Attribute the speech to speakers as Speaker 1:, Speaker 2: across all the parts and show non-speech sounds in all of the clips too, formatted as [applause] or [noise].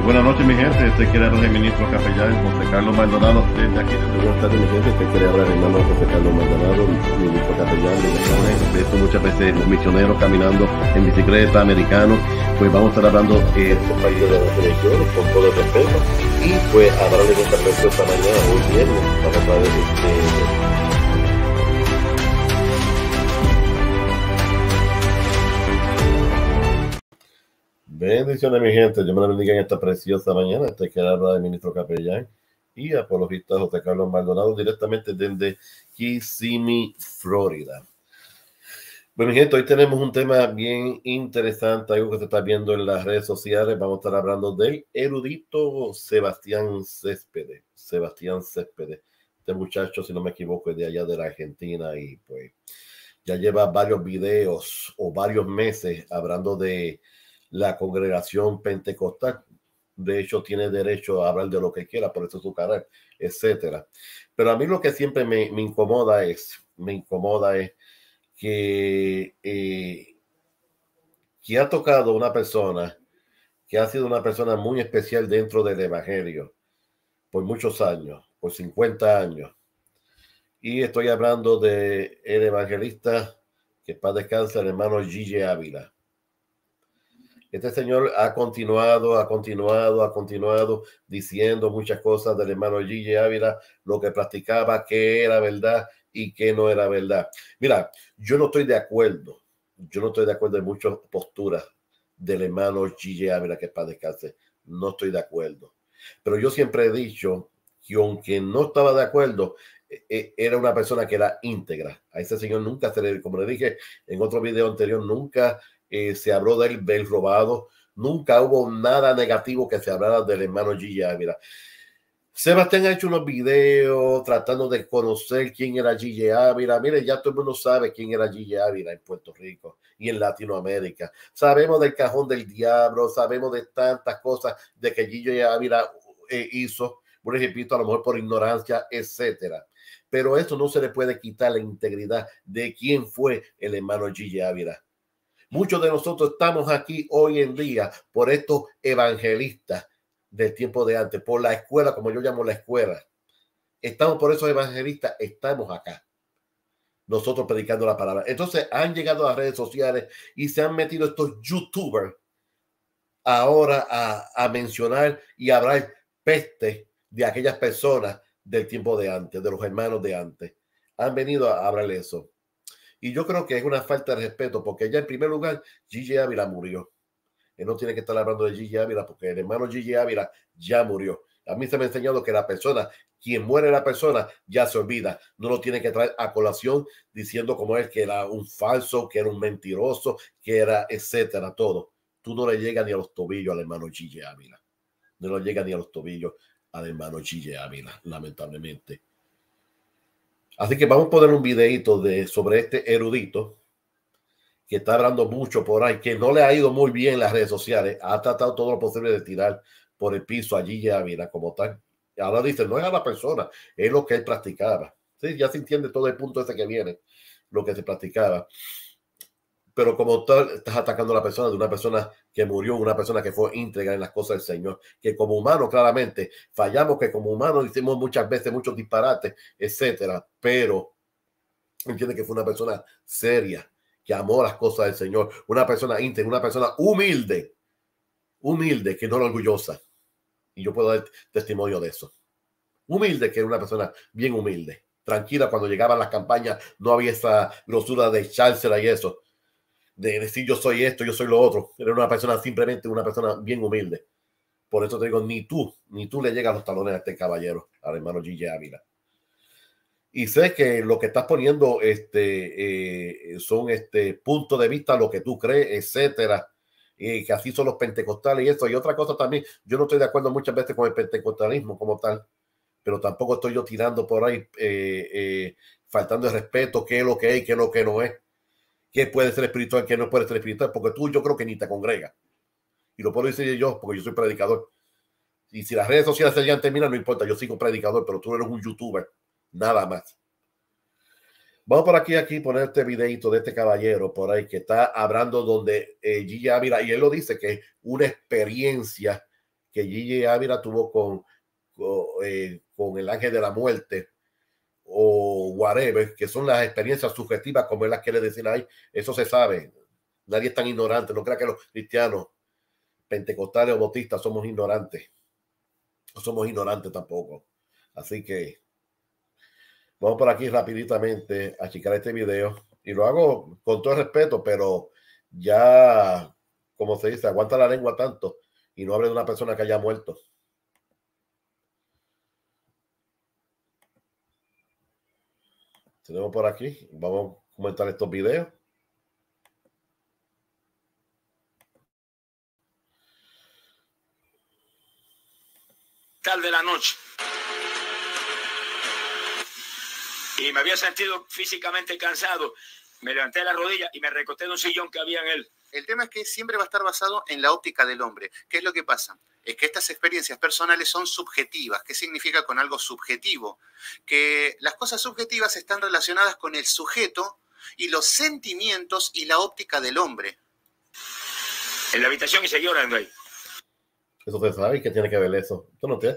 Speaker 1: Eh, buenas noches, mi gente. Este quiere hablar el ministro capellán José Carlos Maldonado. Desde aquí, desde Buenas tardes, mi gente. Este quiere hablar el hermano José Carlos Maldonado, ministro capellán de muchas veces los misioneros caminando en bicicleta, americanos. Pues vamos a estar hablando eh, de este país de la elecciones, con todo respeto. Y pues hablarles de esta esta mañana, hoy viernes. para saber... de este, Bendiciones, mi gente. Yo me la bendiga en esta preciosa mañana. Este que habla del ministro Capellán y apologista José Carlos Maldonado, directamente desde Kissimmee, Florida. Bueno, mi gente, hoy tenemos un tema bien interesante, algo que se está viendo en las redes sociales. Vamos a estar hablando del erudito Sebastián Céspedes. Sebastián Céspedes. Este muchacho, si no me equivoco, es de allá de la Argentina y pues ya lleva varios videos o varios meses hablando de la congregación pentecostal. De hecho, tiene derecho a hablar de lo que quiera, por eso es su carrera etcétera. Pero a mí lo que siempre me, incomoda es, me incomoda es que, eh, que ha tocado una persona que ha sido una persona muy especial dentro del Evangelio por muchos años, por 50 años. Y estoy hablando de el evangelista que paz descansa, el hermano Gigi Ávila. Este señor ha continuado, ha continuado, ha continuado diciendo muchas cosas del hermano Gigi Ávila, lo que practicaba, que era verdad y que no era verdad. Mira, yo no estoy de acuerdo, yo no estoy de acuerdo en muchas posturas del hermano Gigi Ávila que es para descanse. No estoy de acuerdo. Pero yo siempre he dicho que aunque no estaba de acuerdo, e, e, era una persona que era íntegra. A ese señor nunca se le, como le dije en otro video anterior, nunca eh, se habló del, bel robado, nunca hubo nada negativo que se hablara del hermano Gigi Ávila. Sebastián ha hecho unos videos tratando de conocer quién era Gigi Ávila. Mire, ya todo el mundo sabe quién era Gigi Ávila en Puerto Rico y en Latinoamérica. Sabemos del cajón del diablo, sabemos de tantas cosas de que Gigi Ávila eh, hizo, por ejemplo, a lo mejor por ignorancia, etcétera. Pero esto no se le puede quitar la integridad de quién fue el hermano Gigi Ávila. Muchos de nosotros estamos aquí hoy en día por estos evangelistas del tiempo de antes, por la escuela, como yo llamo la escuela. Estamos por esos evangelistas, estamos acá. Nosotros predicando la palabra. Entonces han llegado a las redes sociales y se han metido estos youtubers ahora a, mencionar y hablar peste de aquellas personas del tiempo de antes, de los hermanos de antes. Han venido a hablar eso. Y yo creo que es una falta de respeto, porque ya en primer lugar, Gigi Ávila murió. Él eh, no tiene que estar hablando de Gigi Ávila, porque el hermano Gigi Ávila ya murió. A mí se me ha enseñado que la persona, quien muere la persona, ya se olvida. No lo tiene que traer a colación diciendo como él que era un falso, que era un mentiroso, que era etcétera, todo. Tú no le llegas ni a los tobillos al hermano Gigi Ávila. No le llega ni a los tobillos al hermano Gigi Ávila, lamentablemente. Así que vamos a poner un videito de, sobre este erudito que está hablando mucho por ahí, que no le ha ido muy bien en las redes sociales, ha tratado todo lo posible de tirar por el piso allí ya mira como tal. Ahora dice, no es a la persona, es lo que él practicaba. Sí, ya se entiende todo el punto ese que viene, lo que se practicaba pero como tal estás atacando a la persona de una persona que murió, una persona que fue íntegra en las cosas del Señor, que como humano claramente fallamos, que como humanos hicimos muchas veces muchos disparates, etcétera, pero entiende que fue una persona seria, que amó las cosas del Señor, una persona íntegra, una persona humilde, humilde, que no era orgullosa. Y yo puedo dar testimonio de eso. Humilde, que era una persona bien humilde, tranquila cuando llegaban las campañas, no había esa grosura de echársela y eso de decir yo soy esto, yo soy lo otro. Era una persona simplemente una persona bien humilde. Por eso te digo, ni tú, ni tú le llegas los talones a este caballero, al hermano Gigi Ávila. Y sé que lo que estás poniendo este, eh, son este puntos de vista, lo que tú crees, etcétera. Y que así son los pentecostales y eso. Y otra cosa también, yo no estoy de acuerdo muchas veces con el pentecostalismo como tal, pero tampoco estoy yo tirando por ahí, eh, eh, faltando el respeto, qué es lo que es y qué es lo que no es qué puede ser espiritual, qué no puede ser espiritual, porque tú yo creo que ni te congrega. Y lo puedo decir yo, porque yo soy predicador. Y si las redes sociales se llegan terminan, no importa, yo sigo predicador, pero tú eres un youtuber, nada más. Vamos por aquí, aquí, poner este videito de este caballero por ahí que está hablando donde eh, Gigi Ávila, y él lo dice que una experiencia que Gigi Ávila tuvo con eh, el ángel de la muerte o whatever, que son las experiencias subjetivas, como las las quiere decir ahí, eso se sabe. Nadie es tan ignorante, no crea que los cristianos pentecostales o bautistas somos ignorantes. No somos ignorantes tampoco. Así que vamos por aquí rapiditamente a chicar este video. Y lo hago con todo respeto, pero ya, como se dice, aguanta la lengua tanto y no hable de una persona que haya muerto. Tenemos por aquí. Vamos a comentar estos videos.
Speaker 2: Tal de la noche. Y me había sentido físicamente cansado me levanté de la rodilla y me recosté en un sillón que había en él. El tema es que siempre va a estar basado en la óptica del hombre. ¿Qué es lo que pasa? Es que estas experiencias personales son subjetivas. ¿Qué significa con algo subjetivo? Que las cosas subjetivas están relacionadas con el sujeto y los sentimientos y la óptica del hombre. En la habitación y se orando ahí.
Speaker 1: Eso se sabe y que tiene que ver eso. lo que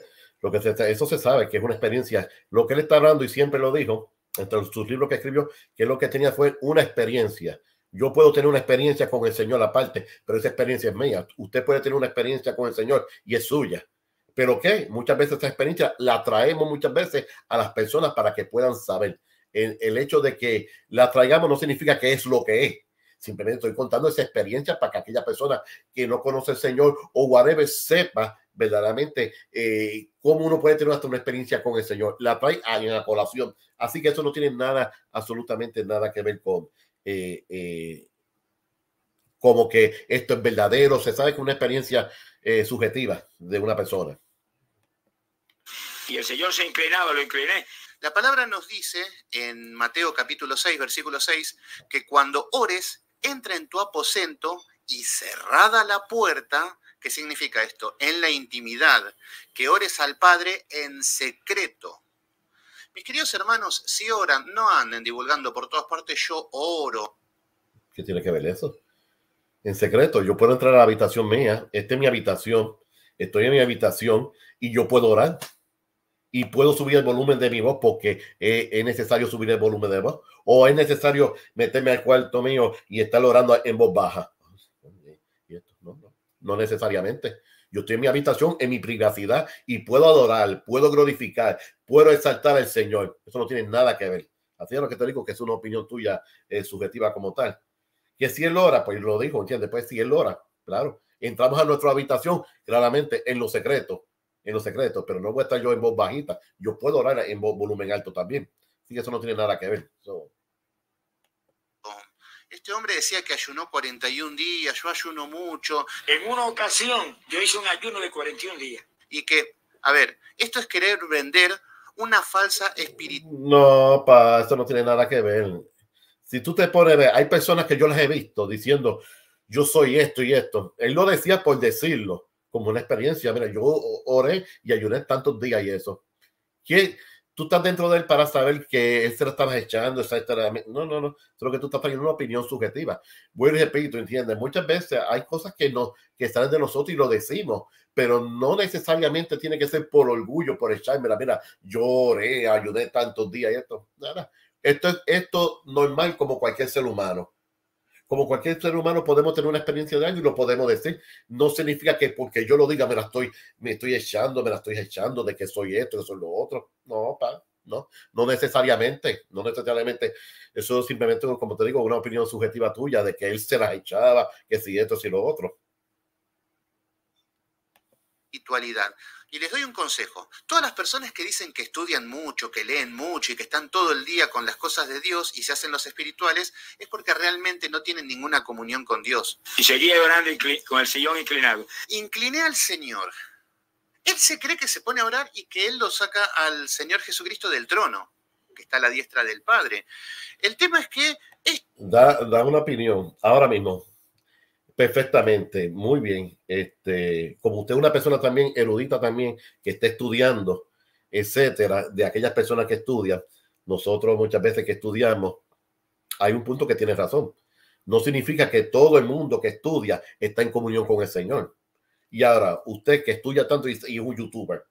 Speaker 1: eso se sabe, que es una experiencia. Lo que él está hablando y siempre lo dijo, entre sus libros que escribió, que lo que tenía fue una experiencia. Yo puedo tener una experiencia con el Señor aparte, pero esa experiencia es mía. Usted puede tener una experiencia con el Señor y es suya. Pero ¿qué? Muchas veces esa experiencia la traemos muchas veces a las personas para que puedan saber. El, hecho de que la traigamos no significa que es lo que es. Simplemente estoy contando esa experiencia para que aquella persona que no conoce el Señor o whatever sepa verdaderamente como eh, cómo uno puede tener hasta una experiencia con el Señor. La trae a la colación. Así que eso no tiene nada, absolutamente nada que ver con eh, eh, como que esto es verdadero. Se sabe que una experiencia subjetiva de una persona.
Speaker 2: Y el Señor se inclinaba, lo incliné. La palabra nos dice en Mateo capítulo 6, versículo 6, que cuando ores, entra en tu aposento y cerrada la puerta, ¿Qué significa esto? En la intimidad, que ores al Padre en secreto. Mis queridos hermanos, si oran, no anden divulgando por todas partes, yo oro.
Speaker 1: ¿Qué tiene que ver eso? En secreto, yo puedo entrar a la habitación mía, esta es mi habitación, estoy en mi habitación y yo puedo orar y puedo subir el volumen de mi voz porque eh, es necesario subir el volumen de voz o es necesario meterme al cuarto mío y estar orando en voz baja. No necesariamente. Yo estoy en mi habitación, en mi privacidad, y puedo adorar, puedo glorificar, puedo exaltar al Señor. Eso no tiene nada que ver. Así es lo que te digo, que es una opinión tuya eh, subjetiva como tal. Que si Él ora, pues lo dijo, ¿entiendes? Pues si Él ora, claro. Entramos a nuestra habitación, claramente, en lo secreto, en lo secreto, pero no voy a estar yo en voz bajita. Yo puedo orar en voz, volumen alto también. Así eso no tiene nada que ver.
Speaker 2: Este hombre decía que ayunó 41 días, yo ayuno mucho. En una ocasión yo hice un ayuno de 41 días. Y que, a ver, esto es querer vender una falsa espiritualidad.
Speaker 1: No, pa, esto no tiene nada que ver. Si tú te pones a ver, hay personas que yo las he visto diciendo, yo soy esto y esto. Él lo decía por decirlo, como una experiencia. Mira, yo oré y ayuné tantos días y eso. ¿Quién? tú estás dentro de él para saber que él se lo estaba echando exactamente. No, no, no. Solo que tú estás teniendo una opinión subjetiva. Voy a repito, ¿entiendes? Muchas veces hay cosas que, no, que salen de nosotros y lo decimos, pero no necesariamente tiene que ser por orgullo, por echarme la mira, lloré, ayudé tantos días y esto. Nada. Esto es esto normal como cualquier ser humano como cualquier ser humano podemos tener una experiencia de algo y lo podemos decir. No significa que porque yo lo diga me la estoy, me estoy echando, me la estoy echando de que soy esto, que soy lo otro. No, pa, no, no necesariamente, no necesariamente. Eso simplemente, como te digo, una opinión subjetiva tuya de que él se la echaba, que si esto, si lo otro.
Speaker 2: Y les doy un consejo. Todas las personas que dicen que estudian mucho, que leen mucho y que están todo el día con las cosas de Dios y se hacen los espirituales, es porque realmente no tienen ninguna comunión con Dios. Y seguía orando con el sillón inclinado. Incliné al Señor. Él se cree que se pone a orar y que Él lo saca al Señor Jesucristo del trono, que está a la diestra del Padre. El tema es que...
Speaker 1: da una opinión, ahora mismo. Perfectamente, muy bien. Este, como usted es una persona también erudita también, que está estudiando, etcétera, de aquellas personas que estudian, nosotros muchas veces que estudiamos, hay un punto que tiene razón. No significa que todo el mundo que estudia está en comunión con el Señor. Y ahora, usted que estudia tanto y, es un youtuber,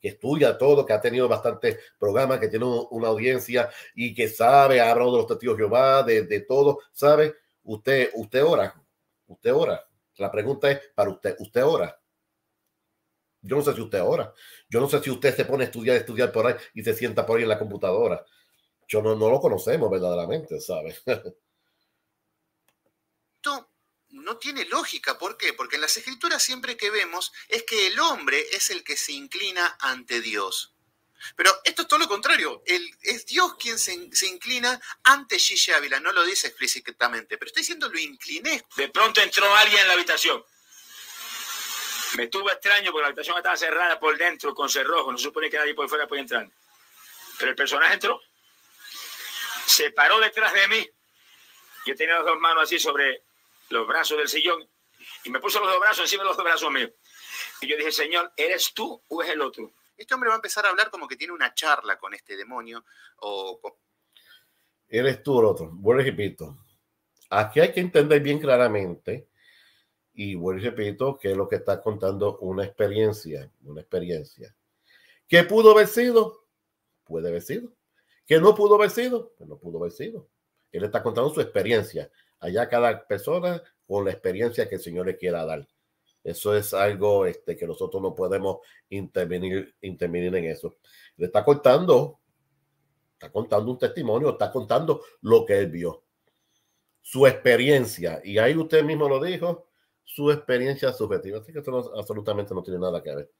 Speaker 1: que estudia todo, que ha tenido bastantes programas, que tiene una audiencia y que sabe, a de los testigos de Jehová, de, todo, sabe, usted, usted ora, Usted ora. La pregunta es para usted. ¿Usted ora? Yo no sé si usted ora. Yo no sé si usted se pone a estudiar, estudiar por ahí y se sienta por ahí en la computadora. Yo no, no lo conocemos verdaderamente, ¿sabe? [laughs]
Speaker 2: no, no tiene lógica. ¿Por qué? Porque en las escrituras siempre que vemos es que el hombre es el que se inclina ante Dios. Pero esto es todo lo contrario. es Dios quien se, inclina ante Gigi Ávila. No lo dice explícitamente, pero estoy diciendo lo incliné. De pronto entró alguien en la habitación. Me estuvo extraño porque la habitación estaba cerrada por dentro con cerrojo. No se supone que nadie por fuera puede entrar. Pero el personaje entró. Se paró detrás de mí. Yo tenía las dos manos así sobre los brazos del sillón. Y me puso los dos brazos encima de los dos brazos míos. Y yo dije, Señor, ¿eres tú o es el otro? Este hombre va a empezar a hablar como que tiene una charla con este demonio. O
Speaker 1: Eres tú, otro. Bueno, repito. Aquí hay que entender bien claramente, y bueno, repito, que es lo que está contando una experiencia, una experiencia. que pudo haber sido? Puede haber sido. que no pudo haber sido? Pues no pudo haber sido. Él está contando su experiencia. Allá cada persona con la experiencia que el Señor le quiera dar. Eso es algo este, que nosotros no podemos intervenir, intervenir en eso. Le está contando, está contando un testimonio, está contando lo que él vio, su experiencia. Y ahí usted mismo lo dijo, su experiencia subjetiva. Así que eso absolutamente no tiene nada que ver.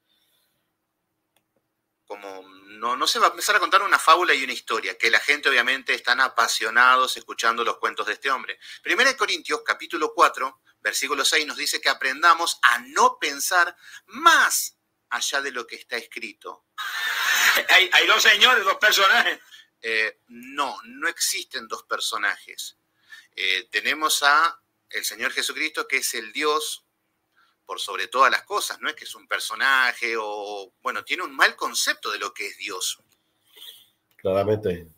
Speaker 2: Como no, no se va a empezar a contar una fábula y una historia, que la gente obviamente están apasionados escuchando los cuentos de este hombre. Primera de Corintios, capítulo 4, versículo 6 nos dice que aprendamos a no pensar más allá de lo que está escrito. Hay, dos señores, dos personajes. Eh, no, no existen dos personajes. Eh, tenemos a el Señor Jesucristo, que es el Dios por sobre todas las cosas, no es que es un personaje o, bueno, tiene un mal concepto de lo que es Dios.
Speaker 1: Claramente,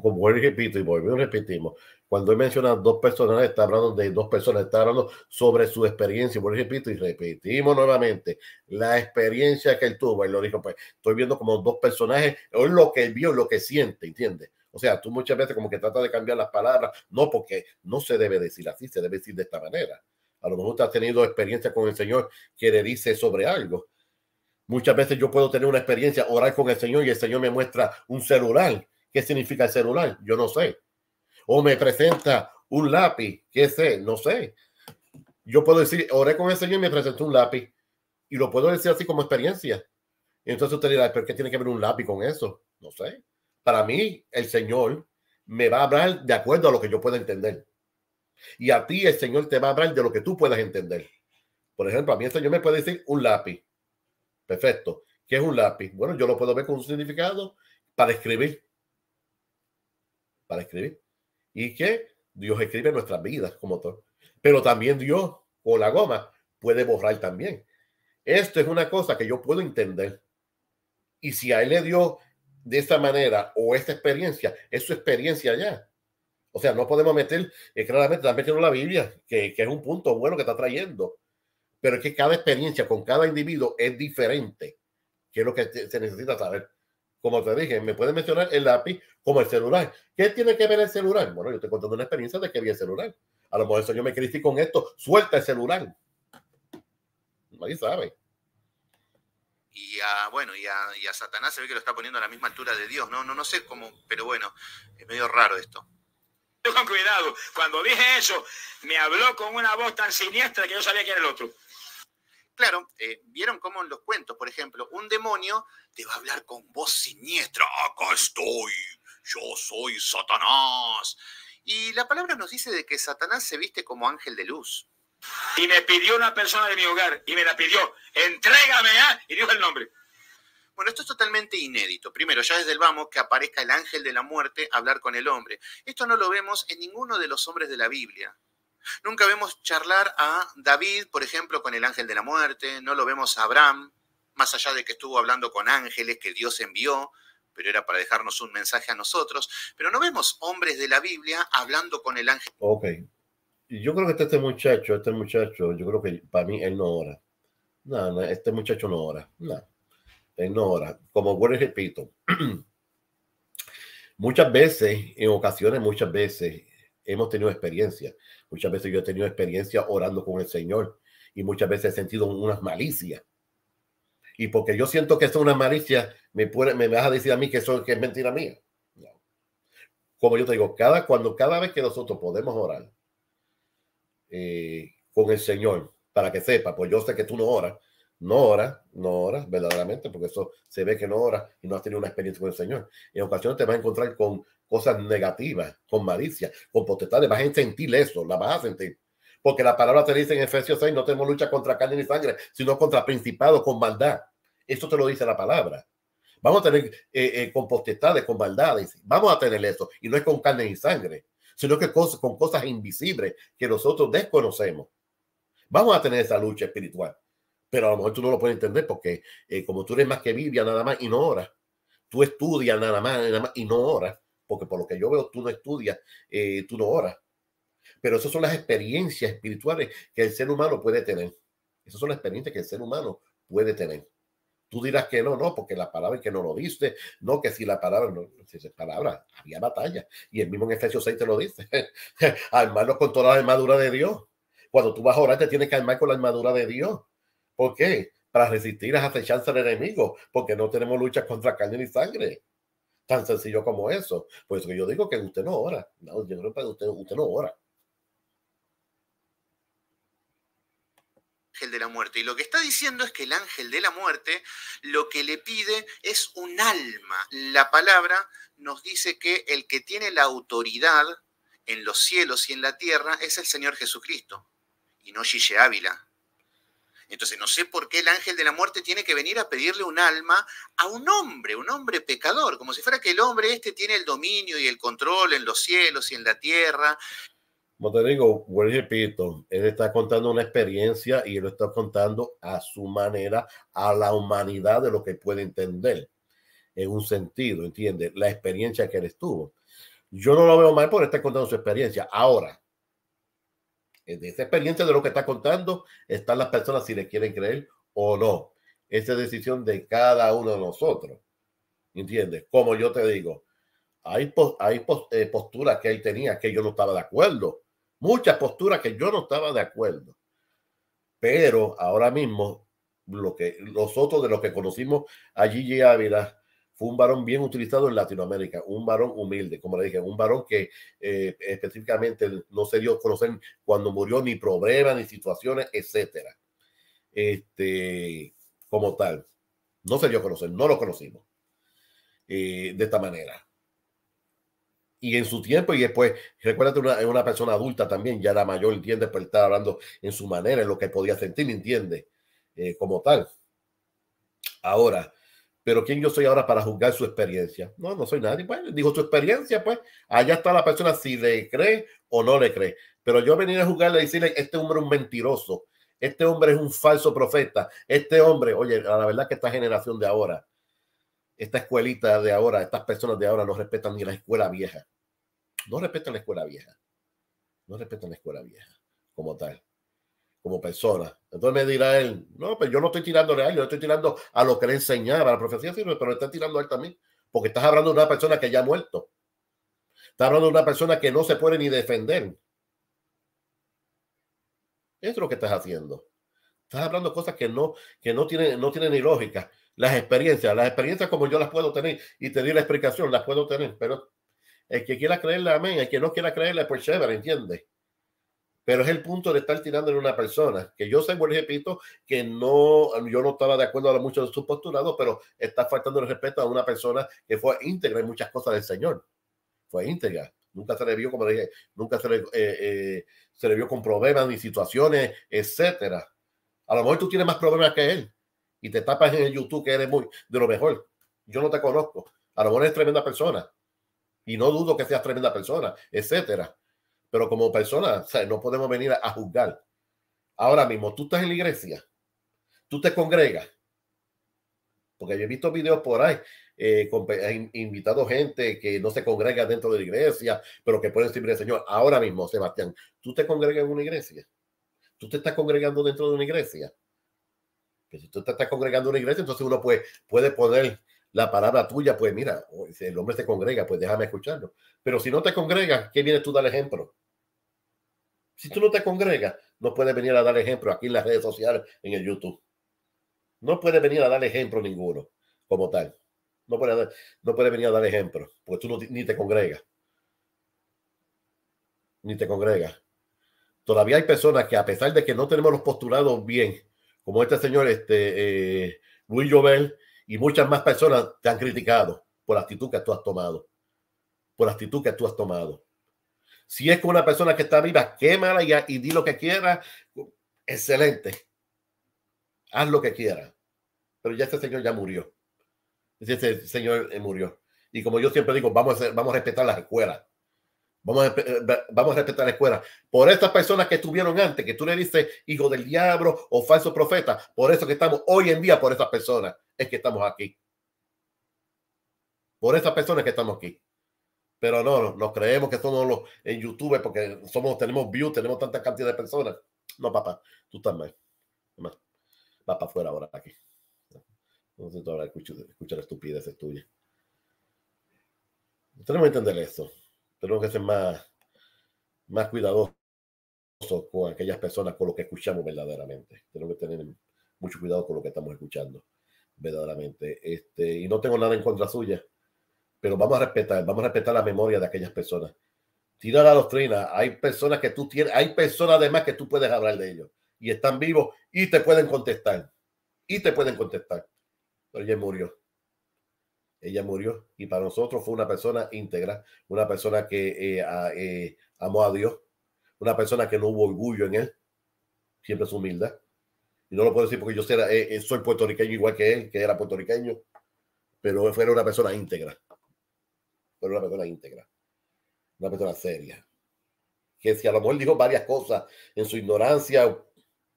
Speaker 1: como repito y volvemos, repetimos, cuando él menciona dos personas, está hablando de dos personas, está hablando sobre su experiencia. Por repito, y repetimos nuevamente, la experiencia que él tuvo, y lo dijo, pues estoy viendo como dos personajes, o lo que él vio, lo que siente, ¿entiendes? O sea, tú muchas veces como que tratas de cambiar las palabras, no porque no se debe decir así, se debe decir de esta manera. A lo mejor tú has tenido experiencia con el Señor que le dice sobre algo. Muchas veces yo puedo tener una experiencia, orar con el Señor y el Señor me muestra un celular. ¿Qué significa el celular? Yo no sé o me presenta un lápiz, qué sé, no sé. Yo puedo decir, oré con el Señor y me presentó un lápiz y lo puedo decir así como experiencia. Entonces usted dirá, ¿pero qué tiene que ver un lápiz con eso? No sé. Para mí, el Señor me va a hablar de acuerdo a lo que yo pueda entender. Y a ti el Señor te va a hablar de lo que tú puedas entender. Por ejemplo, a mí el Señor me puede decir un lápiz. Perfecto. ¿Qué es un lápiz? Bueno, yo lo puedo ver con un significado para escribir. Para escribir y que Dios escribe nuestras vidas como todo. Pero también Dios o la goma puede borrar también. Esto es una cosa que yo puedo entender. Y si a él le dio de esta manera o esta experiencia, es su experiencia ya. O sea, no podemos meter, eh, claramente también tiene la Biblia, que, que, es un punto bueno que está trayendo. Pero es que cada experiencia con cada individuo es diferente, que es lo que se necesita saber como te dije, me pueden mencionar el lápiz como el celular. ¿Qué tiene que ver el celular? Bueno, yo estoy contando una experiencia de que había el celular. A lo mejor eso yo me critico con esto, suelta el celular. Nadie sabe.
Speaker 2: Y a, bueno, y a, y Satanás se ve que lo está poniendo a la misma altura de Dios. No, no, no sé cómo, pero bueno, es medio raro esto. Con cuidado, cuando dije eso, me habló con una voz tan siniestra que yo sabía que era el otro. Claro, eh, vieron cómo en los cuentos, por ejemplo, un demonio te va a hablar con voz siniestra, acá estoy, yo soy Satanás. Y la palabra nos dice de que Satanás se viste como ángel de luz. Y me pidió una persona de mi hogar, y me la pidió, entrégame, ¿eh? y dijo el nombre. Bueno, esto es totalmente inédito. Primero, ya desde el vamos, que aparezca el ángel de la muerte a hablar con el hombre. Esto no lo vemos en ninguno de los hombres de la Biblia. Nunca vemos charlar a David, por ejemplo, con el ángel de la muerte, no lo vemos a Abraham, más allá de que estuvo hablando con ángeles que Dios envió, pero era para dejarnos un mensaje a nosotros, pero no vemos hombres de la Biblia hablando con el ángel.
Speaker 1: Ok, yo creo que este, muchacho, este muchacho, yo creo que para mí él no ora. No, no este muchacho no ora, no, él no ora. Como vuelvo y repito, [clears throat] muchas veces, en ocasiones, muchas veces hemos tenido experiencia Muchas veces yo he tenido experiencia orando con el Señor y muchas veces he sentido unas malicias. Y porque yo siento que son unas malicias, me, puede, me vas a decir a mí que, eso que es mentira mía. Como yo te digo, cada, cuando, cada vez que nosotros podemos orar eh, con el Señor, para que sepa, pues yo sé que tú no oras, no oras, no oras verdaderamente, porque eso se ve que no oras y no has tenido una experiencia con el Señor. En ocasiones te vas a encontrar con cosas negativas, con malicia, con potestades. vas a sentir eso, la vas a sentir. Porque la palabra te dice en Efesios 6, no tenemos lucha contra carne y sangre, sino contra principados, con maldad. Eso te lo dice la palabra. Vamos a tener eh, eh, con potestades, con maldades, vamos a tener eso. Y no es con carne y sangre, sino que con, cosas invisibles que nosotros desconocemos. Vamos a tener esa lucha espiritual. Pero a lo mejor tú no lo puedes entender porque eh, como tú eres más que Biblia nada más y no oras, tú estudias nada más, nada más y no oras, porque por lo que yo veo tú no estudias, eh, tú no oras. Pero esas son las experiencias espirituales que el ser humano puede tener. Esas son las experiencias que el ser humano puede tener. Tú dirás que no, no, porque la palabra es que no lo diste, no, que si la palabra, no, si es palabra, había batalla. Y el mismo en Efesios 6 te lo dice. [laughs] Armarnos con toda la armadura de Dios. Cuando tú vas a orar, te tienes que armar con la armadura de Dios. ¿Por qué? Para resistir a las acechanzas del enemigo, porque no tenemos lucha contra carne ni sangre. Tan sencillo como eso. pues que yo digo que usted no ora. No, yo creo que usted, usted no ora.
Speaker 2: Ángel de la muerte. Y lo que está diciendo es que el ángel de la muerte lo que le pide es un alma. La palabra nos dice que el que tiene la autoridad en los cielos y en la tierra es el Señor Jesucristo y no Gille Ávila. Entonces, no sé por qué el ángel de la muerte tiene que venir a pedirle un alma a un hombre, un hombre pecador, como si fuera que el hombre este tiene el dominio y el control en los cielos y en la tierra.
Speaker 1: Como te digo, vuelvo repito, él está contando una experiencia y lo está contando a su manera, a la humanidad de lo que puede entender, en un sentido, ¿entiendes? La experiencia que él estuvo. Yo no lo veo mal por estar contando su experiencia. Ahora, eh, de esa experiencia de lo que está contando están las personas si le quieren creer o no. Esa es decisión de cada uno de nosotros. ¿Entiendes? Como yo te digo, hay, hay eh, posturas que él tenía que yo no estaba de acuerdo. Muchas posturas que yo no estaba de acuerdo. Pero ahora mismo, lo que nosotros de los que conocimos a Gigi Ávila, fue un varón bien utilizado en Latinoamérica, un varón humilde, como le dije, un varón que eh, específicamente no se dio a conocer cuando murió ni problemas, ni situaciones, etcétera. Este, como tal, no se dio a conocer, no lo conocimos eh, de esta manera. Y en su tiempo, y después, recuérdate, una, una persona adulta también, ya era mayor, entiende, pero pues, estar hablando en su manera, en lo que podía sentir, entiende, eh, como tal. Ahora, pero ¿quién yo soy ahora para juzgar su experiencia? No, no soy nadie. Bueno, pues, dijo su experiencia, pues allá está la persona si le cree o no le cree. Pero yo venir a juzgarle y decirle, este hombre es un mentiroso, este hombre es un falso profeta, este hombre, oye, la verdad que esta generación de ahora, esta escuelita de ahora, estas personas de ahora no respetan ni la escuela vieja. No respetan la escuela vieja. No respetan la escuela vieja como tal como persona. Entonces me dirá él, no, pero pues yo no estoy tirando a él, yo estoy tirando a lo que le enseñaba, a la profecía, pero le está tirando a él también, porque estás hablando de una persona que ya ha muerto. Estás hablando de una persona que no se puede ni defender. Eso es lo que estás haciendo. Estás hablando cosas que no, que no tienen, no tienen ni lógica. Las experiencias, las experiencias como yo las puedo tener y te di la explicación, las puedo tener, pero el que quiera creerla, amén, el que no quiera creerle pues chévere, ¿entiendes? pero es el punto de estar tirando en una persona, que yo sé, vuelvo repito, que no, yo no estaba de acuerdo a muchos de sus postulados, pero está faltando el respeto a una persona que fue íntegra en muchas cosas del Señor, fue íntegra, nunca se le vio, como le dije, nunca se le, eh, eh, se le vio con problemas ni situaciones, etcétera. A lo mejor tú tienes más problemas que él y te tapas en el YouTube que eres muy de lo mejor. Yo no te conozco. A lo mejor eres tremenda persona y no dudo que seas tremenda persona, etcétera pero como persona, no podemos venir a, juzgar. Ahora mismo, tú estás en la iglesia, tú te congregas, porque yo he visto videos por ahí, eh, invitado gente que no se congrega dentro de la iglesia, pero que puede decir, Señor. Ahora mismo, Sebastián, tú te congregas en una iglesia, tú te estás congregando dentro de una iglesia. Pues si tú te estás congregando en una iglesia, entonces uno puede, puede poner la palabra tuya, pues mira, el hombre se congrega, pues déjame escucharlo. Pero si no te congregas, ¿qué viene tú dar ejemplo? Si tú no te congregas, no puedes venir a dar ejemplo aquí en las redes sociales, en el YouTube. No puedes venir a dar ejemplo ninguno como tal. No puedes, venir a dar ejemplo, porque tú no, ni te congregas. Ni te congregas. Todavía hay personas que a pesar de que no tenemos los postulados bien, como este señor este, eh, Luis Jovel y muchas más personas te han criticado por la actitud que tú has tomado. Por la actitud que tú has tomado. Si es con una persona que está viva, quémala y, y di lo que quiera. Excelente. Haz lo que quiera. Pero ya este señor ya murió. Este señor eh, murió. Y como yo siempre digo, vamos a, respetar las escuelas. Eh, vamos a, respetar la escuela. Por estas personas que estuvieron antes, que tú le dices hijo del diablo o falso profeta, por eso que estamos hoy en día, por esas personas, es que estamos aquí. Por esas personas que estamos aquí. Pero no, no, nos creemos que somos los en YouTube porque somos, tenemos views, tenemos tanta cantidad de personas. No, papá, tú estás mal. fuera Va para ahora aquí. No sé, ahora escuchar estupideces tuyas. Tenemos que entender eso. Tenemos que ser más, más cuidadosos con aquellas personas con lo que escuchamos verdaderamente. Tenemos que tener mucho cuidado con lo que estamos escuchando verdaderamente. Este, y no tengo nada en contra suya pero vamos a respetar, vamos a respetar la memoria de aquellas personas. Tira la doctrina, hay personas que tú tienes, hay personas además que tú puedes hablar de ellos y están vivos y te pueden contestar, y te pueden contestar. Pero ella murió. Ella murió y para nosotros fue una persona íntegra, una persona que eh, eh, amó a Dios, una persona que no hubo orgullo en él, siempre es humildad. Y no lo puedo decir porque yo soy, eh, soy puertorriqueño igual que él, que era puertorriqueño, pero fue una persona íntegra pero una persona íntegra, una persona seria. Que si a lo mejor dijo varias cosas en su ignorancia,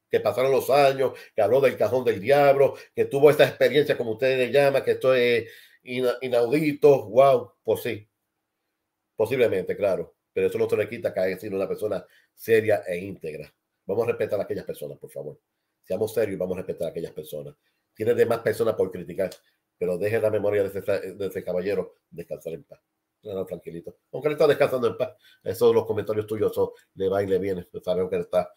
Speaker 1: que pasaron los años, que habló del cajón del diablo, que tuvo esta experiencia, como ustedes le llaman, que esto es inaudito, wow, pues sí, posiblemente, claro, pero eso no se le quita caer sino una persona seria e íntegra. Vamos a respetar a aquellas personas, por favor. Seamos serios y vamos a respetar a aquellas personas. Tiene demás personas por criticar pero deje la memoria de ese, caballero descansar en paz. tranquilito. Aunque él está descansando en paz. Eso los comentarios tuyos son, le va y le viene. Pues, Sabemos que él está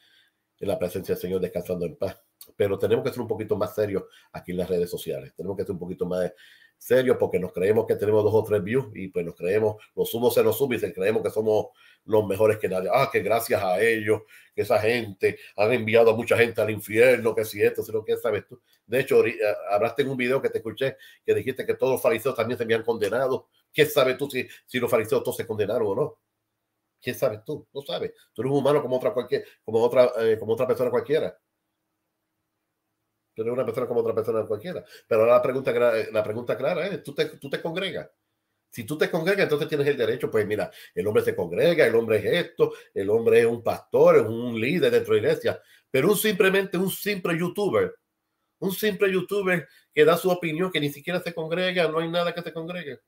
Speaker 1: en la presencia del Señor descansando en paz. Pero tenemos que ser un poquito más serios aquí en las redes sociales. Tenemos que ser un poquito más Serio, porque nos creemos que tenemos dos o tres views y pues nos creemos, los sumo se los sube y creemos que somos los mejores que nadie. Ah, que gracias a ellos, que esa gente han enviado a mucha gente al infierno, que si esto, si lo que sabes tú. De hecho, eh, hablaste en un video que te escuché que dijiste que todos los fariseos también se habían condenado. ¿Qué sabes tú si, los fariseos todos se condenaron o no? ¿Qué sabes tú? No sabes. Tú eres un humano como otra cualquier, como otra, eh, como otra persona cualquiera tener una persona como otra persona cualquiera. Pero la pregunta, eh, la pregunta clara es, ¿tú te, tú congregas? Si tú te congregas, entonces tienes el derecho, pues mira, el hombre se congrega, el hombre es esto, el hombre es un pastor, es un líder dentro de la iglesia, pero un simplemente un simple youtuber, un simple youtuber que da su opinión, que ni siquiera se congrega, no hay nada que se congregue.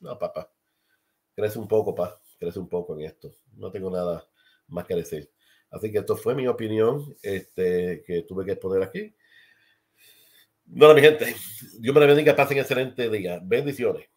Speaker 1: No, papá, crece un poco, papá, crece un poco en esto. No tengo nada más que decir. Así que esto fue mi opinión este, que tuve que exponer aquí. Bueno, mi gente. Dios me la bendiga. Pasen excelente día. Bendiciones.